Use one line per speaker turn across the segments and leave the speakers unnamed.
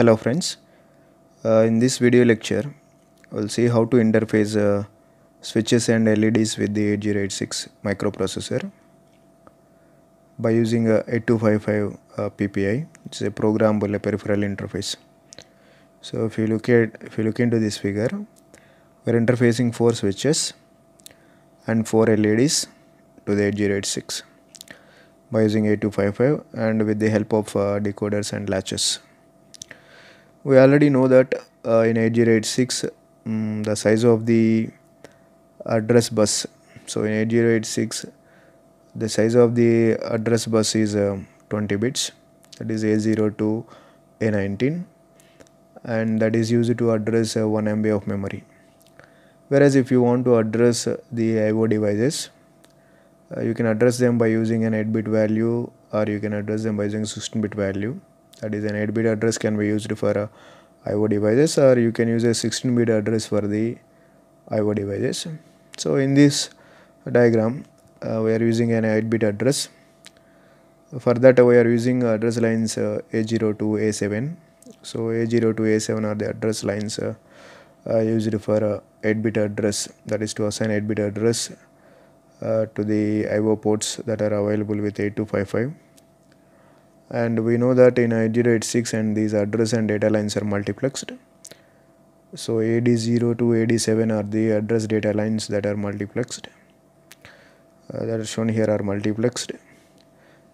hello friends uh, in this video lecture we'll see how to interface uh, switches and LEDs with the 8086 microprocessor by using uh, uh, a 8255 uh, PPI is a programmable peripheral interface so if you look at if you look into this figure we're interfacing four switches and four LEDs to the 8086 by using 8255 and with the help of uh, decoders and latches we already know that uh, in 8086 um, mm, the size of the address bus so in 8086 the size of the address bus is um, 20 bits that is A0 to A19 and that is used to address uh, 1 MB of memory whereas if you want to address the IO devices uh, you can address them by using an 8 bit value or you can address them by using 16 bit value that is an 8 bit address can be used for uh, IO devices or you can use a 16 bit address for the IO devices so in this diagram uh, we are using an 8 bit address for that we are using address lines uh, A0 to A7 so A0 to A7 are the address lines uh, uh used for 8 bit address that is to assign 8 bit address uh, to the IO ports that are available with 8255 and we know that in i086 and these address and data lines are multiplexed so ad0 to ad7 are the address data lines that are multiplexed uh, that are shown here are multiplexed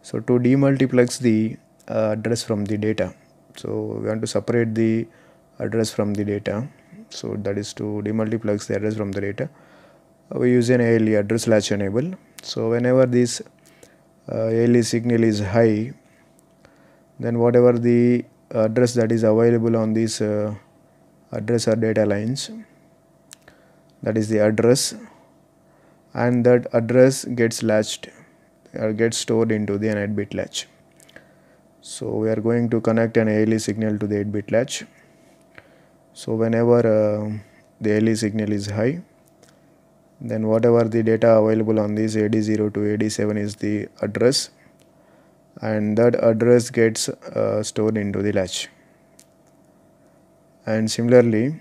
so to demultiplex the uh, address from the data so we want to separate the address from the data so that is to demultiplex the address from the data uh, we use an ALE address latch enable so whenever this uh, ALE signal is high then whatever the address that is available on these uh, address or data lines that is the address and that address gets latched or uh, gets stored into the 8 bit latch so we are going to connect an ALE signal to the 8 bit latch so whenever uh, the ALE signal is high then whatever the data available on this AD0 to AD7 is the address and that address gets uh, stored into the latch and similarly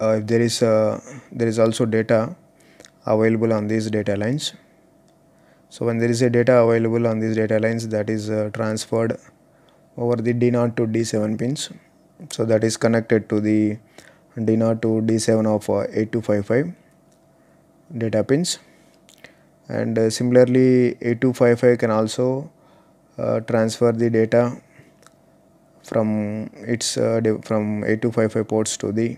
uh, if there is uh, there is also data available on these data lines so when there is a data available on these data lines that is uh, transferred over the D0 to D7 pins so that is connected to the D0 to D7 of uh, 8255 data pins and uh, similarly A255 can also uh, transfer the data from its uh, from A255 ports to the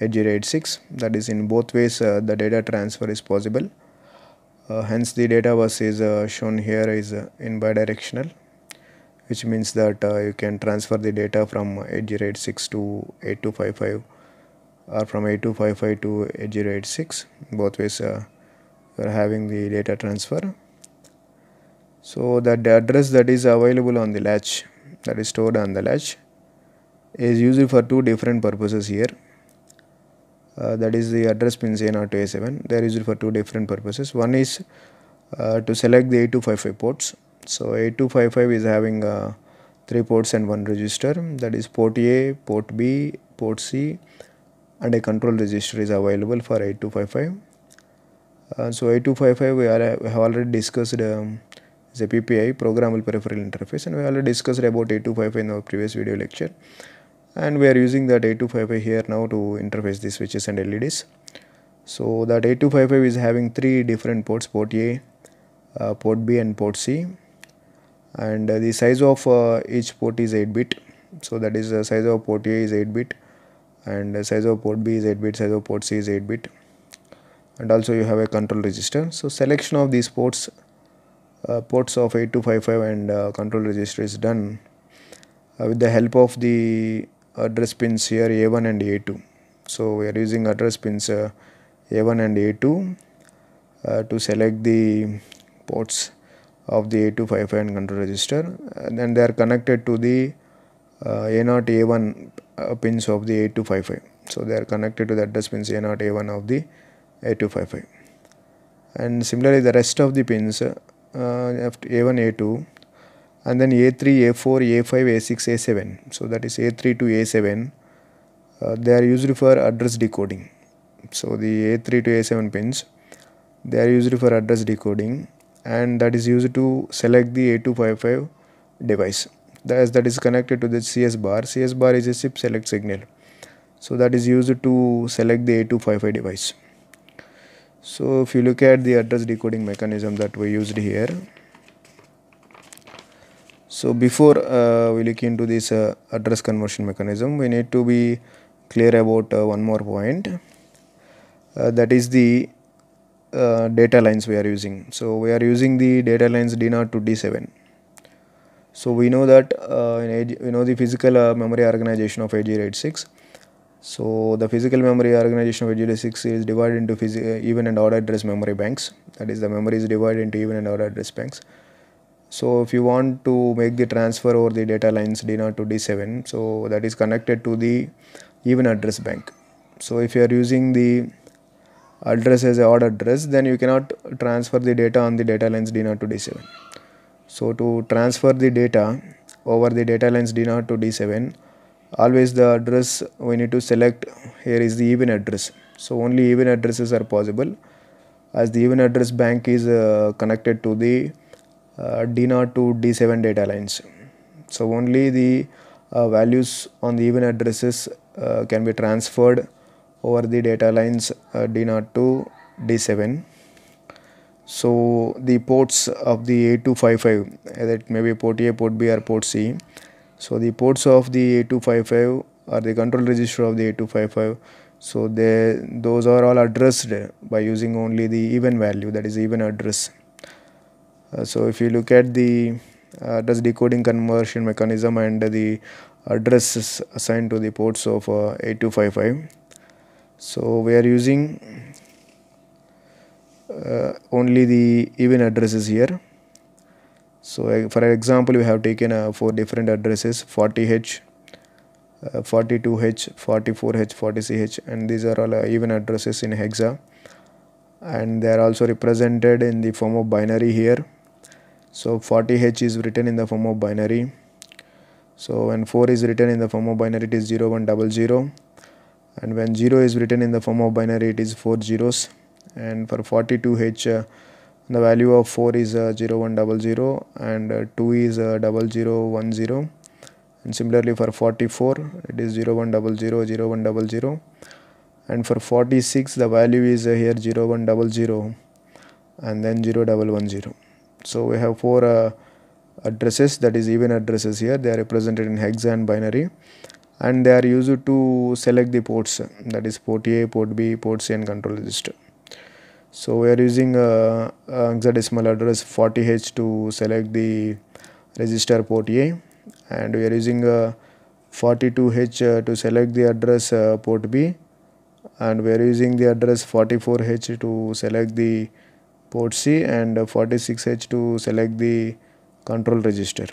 8086 that is in both ways uh, the data transfer is possible uh, hence the data bus is uh, shown here is in bidirectional which means that you can transfer the data from 8086 to A255 or from A255 to A086 both ways we are having the data transfer so that the address that is available on the latch that is stored on the latch is used for two different purposes here uh, that is the address pins A0 to A7 they are used for two different purposes one is uh, to select the A255 ports so A255 is having uh, three ports and one register that is port A, port B, port C and a control register is available for A255 uh, so I255 we, are, we have already discussed um, the PPI programmable peripheral interface and we already discussed about A255 in our previous video lecture and we are using that A255 here now to interface the switches and LEDs. So that A255 is having three different ports port A, uh, port B and port C and uh, the size of uh, each port is 8 bit so that is the uh, size of port A is 8 bit and size of port B is 8 bit size of port C is 8 bit and also you have a control register so selection of these ports uh, ports of 8255 and uh, control register is done uh, with the help of the address pins here A1 and A2 so we are using address pins uh, A1 and A2 uh, to select the ports of the A255 and control register and then they are connected to the A0 uh, A1 pins of the A255 so they are connected to the address pins A0 A1 of the a255 and similarly the rest of the pins uh, A1 A2 and then A3 A4 A5 A6 A7 so that is A3 to A7 uh, they are used for address decoding so the A3 to A7 pins they are used for address decoding and that is used to select the A255 device that is connected to the CS bar CS bar is a chip select signal so that is used to select the A255 device so if you look at the address decoding mechanism that we used here so before uh, we look into this uh, address conversion mechanism we need to be clear about uh, one more point uh, that is the uh, data lines we are using so we are using the data lines d0 to d7 so we know that uh, in AG, we know the physical memory organization of AG86 so the physical memory organization of HGD6 is divided into uh, even and odd address memory banks. That is the memory is divided into even and odd address banks. So if you want to make the transfer over the data lines D0 to D7, so that is connected to the even address bank. So if you are using the address as an odd address, then you cannot transfer the data on the data lines D0 to D7. So to transfer the data over the data lines D0 to D7, always the address we need to select here is the even address so only even addresses are possible as the even address bank is uh, connected to the uh, D0 to D7 data lines so only the uh, values on the even addresses uh, can be transferred over the data lines uh, D0 to D7 so the ports of the A255 that may be port A, port B or port C so the ports of the A255 are the control register of the A255 so they those are all addressed by using only the even value that is even address uh, so if you look at the uh, address decoding conversion mechanism and the addresses assigned to the ports of uh, 8255 so we are using uh, only the even addresses here so eh, for example we have taken uh, four different addresses 40h uh, 42h 44h 40ch and these are all uh, even addresses in hexa and they are also represented in the form of binary here so 40h is written in the form of binary so when 4 is written in the form of binary it is 0100 and when 0 is written in the form of binary it is 4 zeros and for 42h the value of 4 is uh, 0100 and uh, 2 is uh, 0010 and similarly for 44 it is 0100 0100 and for 46 the value is uh, here 0100 and then 0110 so we have four uh, addresses that is even addresses here they are represented in hexa and binary and they are used to select the ports that is port A, port B, port C and control register so we are using uh, uh hexadecimal address 40h to select the register port A and we are using uh, 42h uh, to select the address uh, port B and we are using the address 44h to select the port C and 46h to select the control register.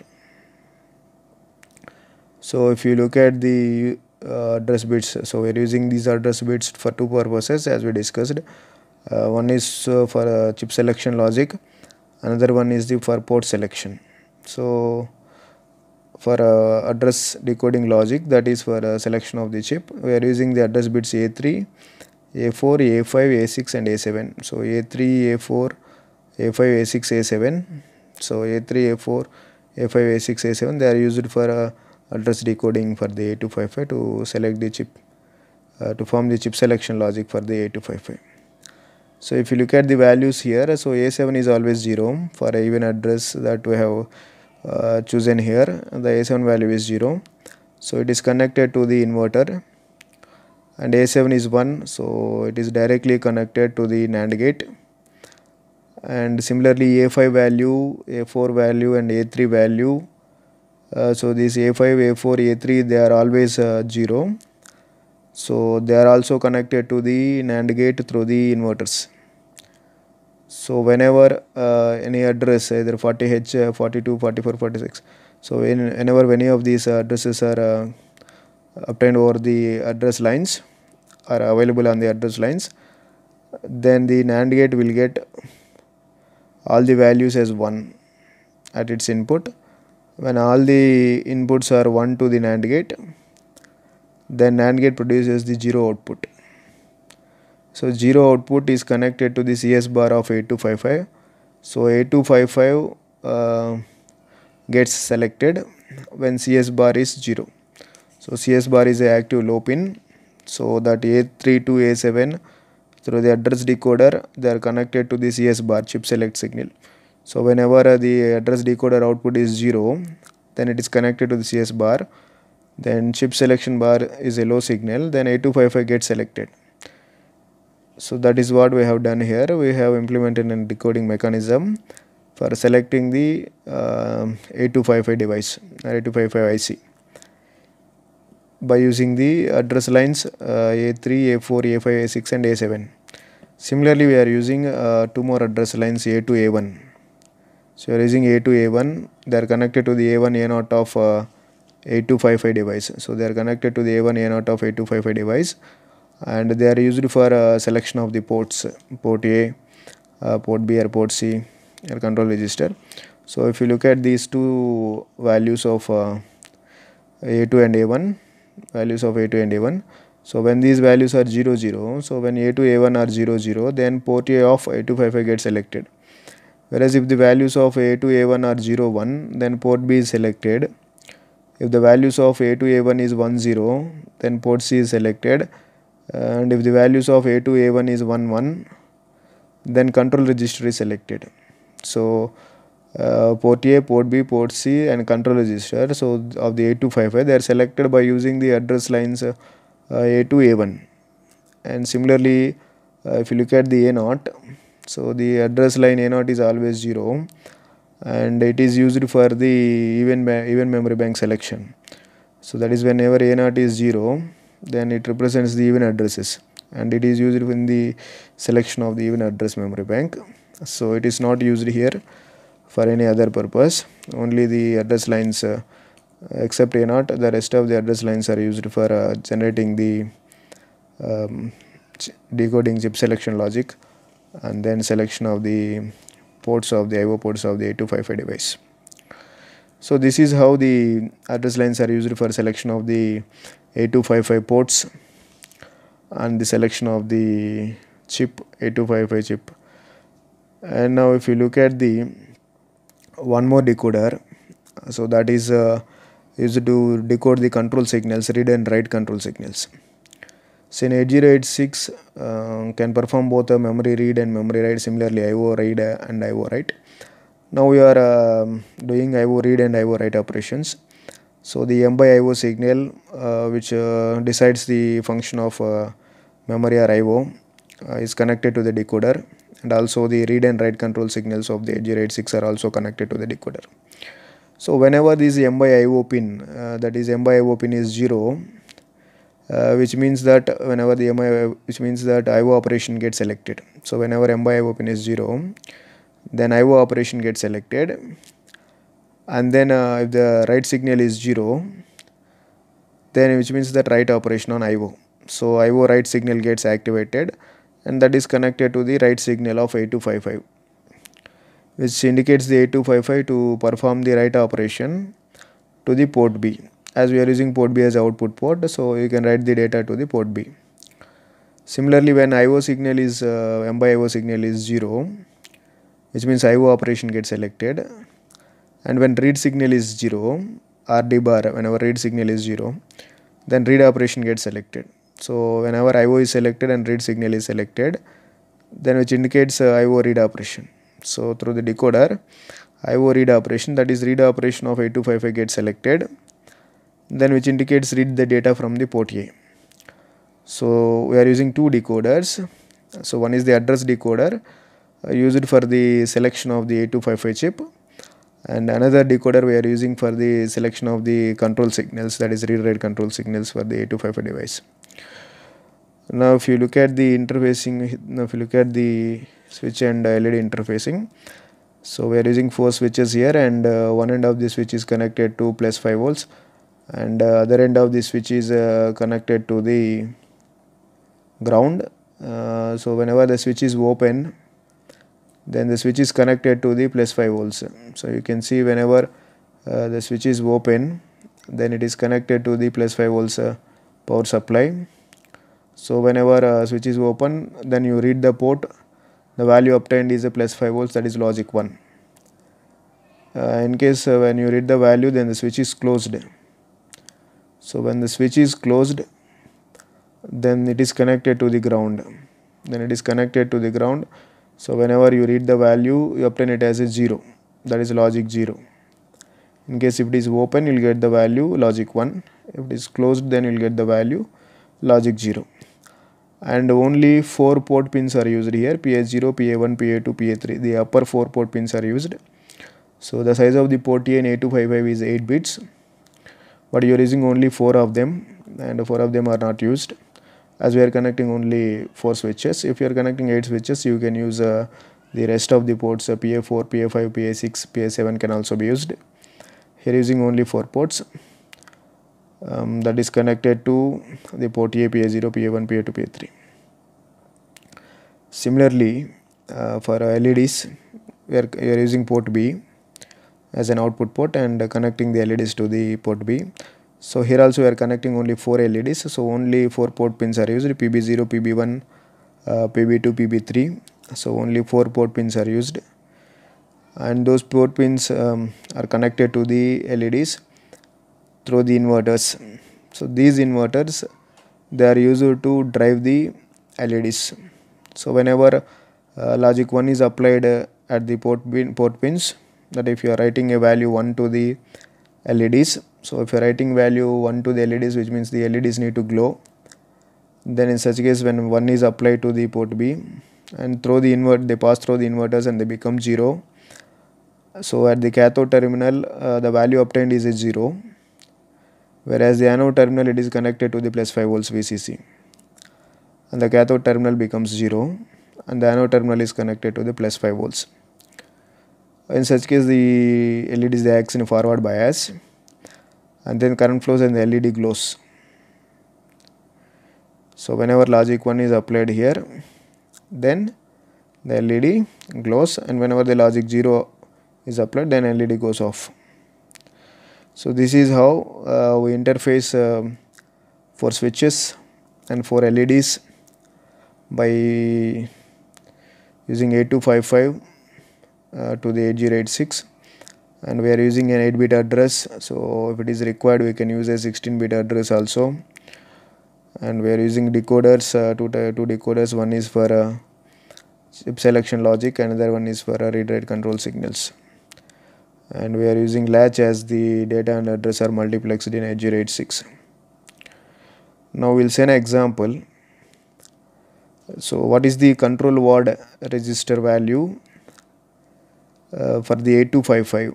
So if you look at the uh, address bits, so we are using these address bits for two purposes as we discussed. Uh, one is uh, for uh, chip selection logic another one is the for port selection so for uh, address decoding logic that is for uh, selection of the chip we are using the address bits A3 A4 A5 A6 and A7 so A3 A4 A5 A6 A7 so A3 A4 A5 A6 A7 they are used for uh, address decoding for the A255 to select the chip to form the chip selection logic for the A255 so if you look at the values here so a7 is always 0 for even address that we have uh, chosen here the a7 value is 0 so it is connected to the inverter and a7 is 1 so it is directly connected to the NAND gate and similarly a5 value a4 value and a3 value uh, so this a5 a4 a3 they are always uh, 0 so they are also connected to the NAND gate through the inverters so whenever uh, any address either 40h 42 44 46 so in, whenever any of these addresses are uh, obtained over the address lines are available on the address lines then the NAND gate will get all the values as 1 at its input when all the inputs are 1 to the NAND gate then NAND gate produces the 0 output. So 0 output is connected to the CS bar of A255. So A255 uh, gets selected when CS bar is 0. So CS bar is a active low pin. So that A3 to A7 through the address decoder they are connected to the CS bar chip select signal. So whenever the address decoder output is 0 then it is connected to the CS bar then chip selection bar is a low signal then A255 gets selected so that is what we have done here we have implemented a decoding mechanism for selecting the uh, A255 device uh, A255 IC by using the address lines uh, A3, A4, A5, A6 and A7 similarly we are using uh, two more address lines A2, A1 so you are using A2, A1 they are connected to the A1, A0 of uh, 8255 device so they are connected to the a1 a0 of 8255 device and they are used for uh, selection of the ports port a uh, port b or port c or control register so if you look at these two values of uh, a2 and a1 values of a2 and a1 so when these values are 0 0 so when a2 a1 are 0 0 then port a of A two five five gets selected whereas if the values of a2 a1 are 0 1 then port b is selected if the values of a to a1 is 1 0 then port c is selected and if the values of a to a1 is 1 1 then control register is selected so uh, port a port b port c and control register so of the A 8255 they are selected by using the address lines uh, a to a1 and similarly uh, if you look at the a0 so the address line a0 is always 0 and it is used for the even, even memory bank selection. So that is whenever A0 is 0 then it represents the even addresses and it is used in the selection of the even address memory bank. So it is not used here for any other purpose only the address lines uh, except A0 the rest of the address lines are used for uh, generating the um, decoding chip selection logic and then selection of the ports of the IO ports of the 8255 device. So this is how the address lines are used for selection of the 8255 ports and the selection of the chip 8255 chip and now if you look at the one more decoder so that is uh, used to decode the control signals read and write control signals so in 8086 uh, um, can perform both a memory read and memory write similarly IO read and IO write. Now we are uh, doing IO read and IO write operations. So the M by IO signal uh, which uh, decides the function of uh, memory or IO uh, is connected to the decoder and also the read and write control signals of the 8086 are also connected to the decoder. So whenever this M by IO pin that is M by IO pin is 0 uh, which means that whenever the MIO, which means that IO operation gets selected. So whenever MIO pin is 0, then IO operation gets selected and then uh, if the write signal is 0 then which means that write operation on IO so IO write signal gets activated and that is connected to the write signal of A 8255 which indicates the 8255 to perform the write operation to the port B as we are using port B as output port so you can write the data to the port B. Similarly when IO signal is uh, M by IO signal is 0 which means IO operation gets selected and when read signal is 0 RD bar whenever read signal is 0 then read operation gets selected. So whenever IO is selected and read signal is selected then which indicates uh, IO read operation. So through the decoder IO read operation that is read operation of 8255 gets selected then which indicates read the data from the port A. So we are using two decoders. So one is the address decoder uh, used for the selection of the A255 chip and another decoder we are using for the selection of the control signals that is read write control signals for the A255 device. Now if you look at the interfacing, now if you look at the switch and LED interfacing, so we are using four switches here and uh, one end of the switch is connected to plus 5 volts and uh, other end of the switch is uh, connected to the ground uh, so whenever the switch is open then the switch is connected to the plus 5 volts so you can see whenever uh, the switch is open then it is connected to the plus 5 volts uh, power supply so whenever uh, switch is open then you read the port the value obtained is a plus 5 volts that is logic 1 in case when you read the value then the switch is closed so when the switch is closed then it is connected to the ground then it is connected to the ground so whenever you read the value you obtain it as a 0 that is logic 0 in case if it is open you'll get the value logic 1 if it is closed then you'll get the value logic 0 and only 4 port pins are used here PA0, PA1, PA2, PA3 the upper 4 port pins are used so the size of the port A and A255 is 8 bits but you're using only four of them and four of them are not used as we are connecting only four switches if you are connecting eight switches you can use uh, the rest of the ports uh, pa4 pa5 pa6 pa7 can also be used here using only four ports um, that is connected to the port a pa0 pa1 pa2 pa3 similarly uh, for leds we are, we are using port b as an output port and connecting the LEDs to the port B. So here also we are connecting only 4 LEDs so only 4 port pins are used PB0, PB1, uh, PB2, PB3 so only 4 port pins are used and those port pins um, are connected to the LEDs through the inverters. So these inverters they are used to drive the LEDs. So whenever uh, logic 1 is applied uh, at the port, pin, port pins that if you are writing a value 1 to the LEDs so if you are writing value 1 to the LEDs which means the LEDs need to glow then in such case when 1 is applied to the port B and through the invert they pass through the inverters and they become 0 so at the cathode terminal uh, the value obtained is 0 whereas the anode terminal it is connected to the plus 5 volts VCC and the cathode terminal becomes 0 and the anode terminal is connected to the plus 5 volts in such case the LEDs they acts in forward bias and then current flows and the LED glows so whenever logic 1 is applied here then the LED glows and whenever the logic 0 is applied then LED goes off so this is how uh, we interface uh, for switches and for LEDs by using 8255 uh, to the 8086 and we are using an 8 bit address so if it is required we can use a 16 bit address also and we are using decoders uh, two, two decoders one is for uh, chip selection logic another one is for uh, read write control signals and we are using latch as the data and address are multiplexed in 8086 now we'll see an example so what is the control word register value uh, for the 8255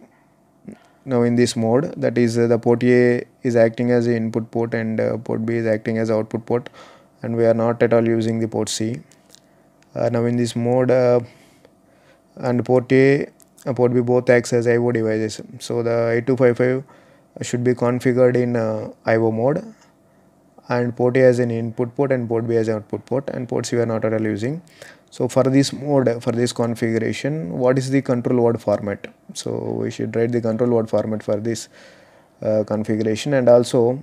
now in this mode that is uh, the port A is acting as input port and uh, port B is acting as output port and we are not at all using the port C now in this mode and port A and port B both acts as IO devices so the 8255 should be configured in uh, IO mode and port A as an input port and port B as an output port and ports you are not at all using so for this mode, for this configuration, what is the control word format? So we should write the control word format for this uh, configuration and also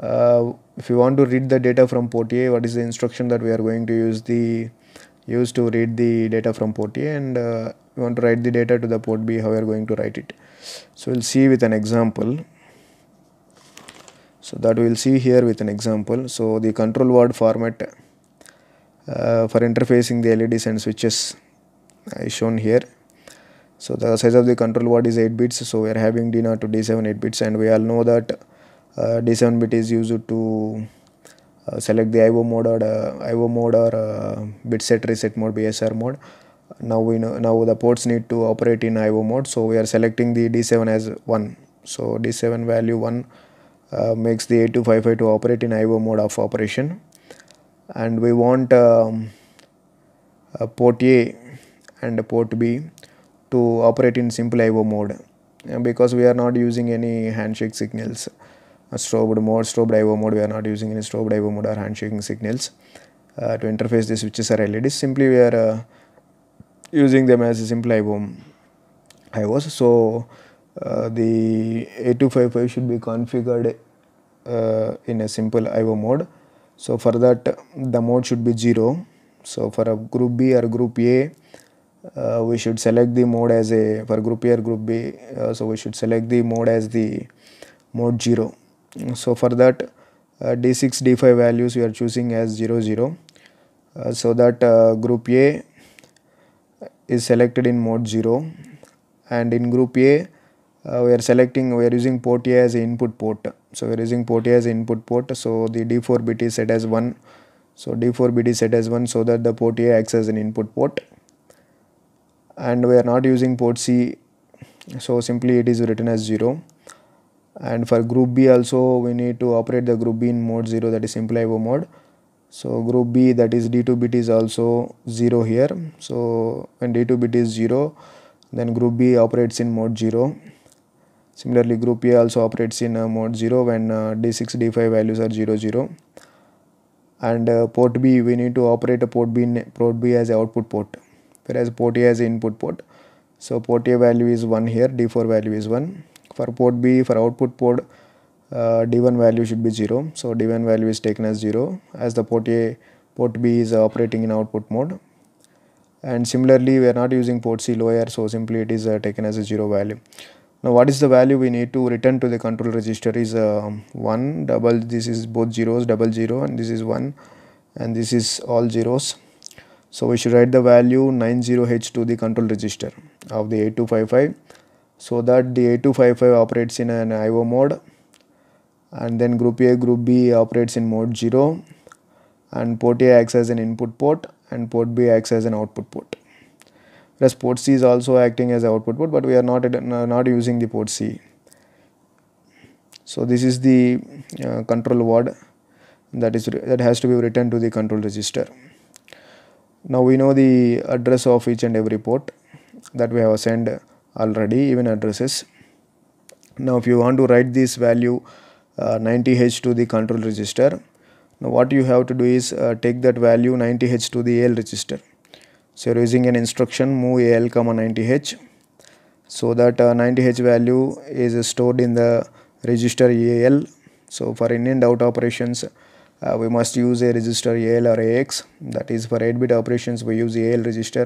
uh, if you want to read the data from port A, what is the instruction that we are going to use the use to read the data from port A and uh, you want to write the data to the port B, how we are going to write it. So we'll see with an example. So that we will see here with an example. So the control word format uh, for interfacing the LEDs and switches is shown here. So the size of the control board is 8 bits. So we are having D0 to D7 8 bits and we all know that uh, D7 bit is used to uh, select the IO mode or uh, IO mode or uh, bit set reset mode BSR mode. Now we know now the ports need to operate in IO mode. So we are selecting the D7 as 1. So D7 value 1 uh, makes the A255 to operate in IO mode of operation and we want um, a port A and a port B to operate in simple IO mode because we are not using any handshake signals a strobe mode strobe IO mode we are not using any strobe IO mode or handshaking signals uh, to interface these switches or LEDs simply we are uh, using them as a simple IO IOs so uh, the A255 should be configured uh, in a simple IO mode so for that the mode should be 0 so for a group B or group A uh, we should select the mode as a for group A or group B uh, so we should select the mode as the mode 0 so for that uh, D6 D5 values we are choosing as 0 0 uh, so that uh, group A is selected in mode 0 and in group A uh, we are selecting we are using port A as input port so we are using port A as input port so the D4 bit is set as 1 so D4 bit is set as 1 so that the port A acts as an input port and we are not using port C so simply it is written as 0 and for group B also we need to operate the group B in mode 0 that is simple IO mode so group B that is D2 bit is also 0 here so when D2 bit is 0 then group B operates in mode 0 Similarly, group A also operates in uh, mode 0 when D6, uh, D5 values are 0, 0. And uh, port B, we need to operate a port B, port B as output port, whereas port A as input port. So port A value is 1 here, D4 value is 1. For port B, for output port, uh, D1 value should be 0. So D1 value is taken as 0 as the port A, port B is operating in output mode. And similarly, we are not using port C lower, so simply it is uh, taken as a 0 value. Now what is the value we need to return to the control register is uh, 1 double this is both zeros double zero and this is 1 and this is all zeros. So we should write the value 90h to the control register of the A two five five, so that the A two five five operates in an IO mode and then group A group B operates in mode 0 and port A acts as an input port and port B acts as an output port whereas port C is also acting as output port but we are not not using the port C so this is the uh, control word that is that has to be written to the control register now we know the address of each and every port that we have assigned already even addresses now if you want to write this value uh, 90h to the control register now what you have to do is uh, take that value 90h to the AL register so you're using an instruction move al comma 90h so that uh, 90h value is stored in the register al so for in and out operations uh, we must use a register al or ax that is for 8 bit operations we use al register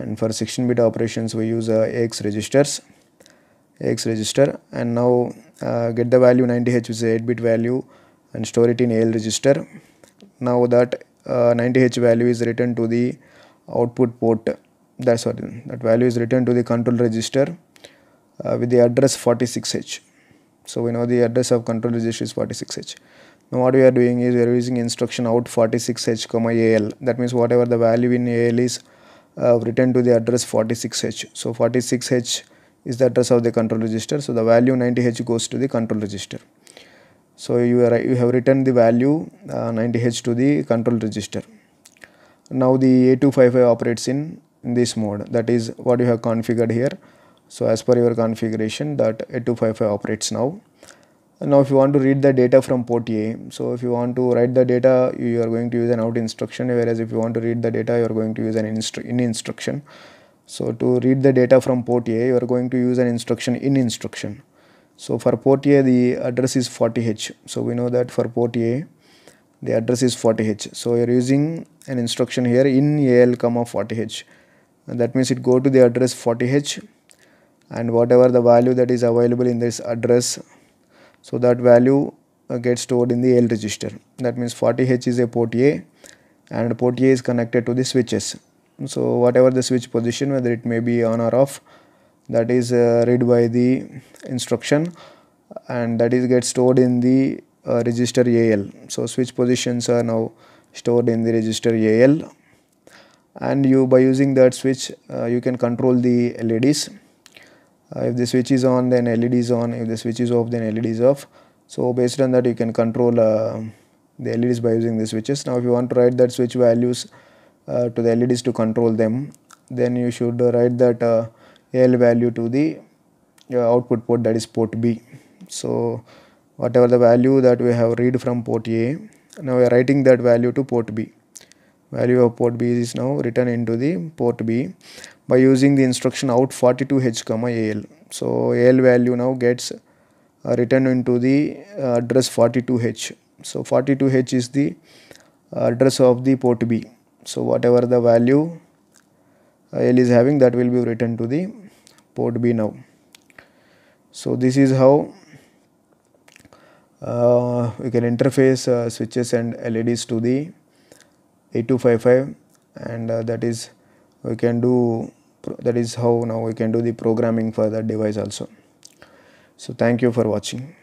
and for 16 bit operations we use uh, ax registers ax register and now uh, get the value 90h which is 8 bit value and store it in al register now that uh, 90h value is written to the output port that's what that value is written to the control register uh, with the address 46h so we know the address of control register is 46h now what we are doing is we are using instruction out 46h comma al that means whatever the value in al is uh, to the address 46h so 46h is the address of the control register so the value 90h goes to the control register so you are you have written the value uh, 90h to the control register now the a255 operates in this mode that is what you have configured here so as per your configuration that a255 operates now now if you want to read the data from port a so if you want to write the data you are going to use an out instruction whereas if you want to read the data you are going to use an instru in instruction so to read the data from port a you are going to use an instruction in instruction so for port a the address is 40h so we know that for port a the address is 40h so you're using an instruction here in al comma 40h and that means it go to the address 40h and whatever the value that is available in this address so that value uh, gets stored in the L register that means 40H is a port A and port A is connected to the switches so whatever the switch position whether it may be on or off that is uh, read by the instruction and that is get stored in the uh, register AL. So switch positions are now stored in the register AL and you by using that switch uh, you can control the LEDs. Uh, if the switch is on then LED is on, if the switch is off then LED is off. So based on that you can control uh, the LEDs by using the switches. Now if you want to write that switch values uh, to the LEDs to control them then you should write that AL value to the output port that is port B. So whatever the value that we have read from port A now we are writing that value to port B value of port B is now written into the port B by using the instruction out 42h comma AL so AL value now gets uh, written into the uh, address 42h so 42h is the uh, address of the port B so whatever the value uh, L is having that will be written to the port B now so this is how uh, can interface uh, switches and LEDs to the 8255 and uh, that is we can do that is how now we can do the programming for that device also so thank you for watching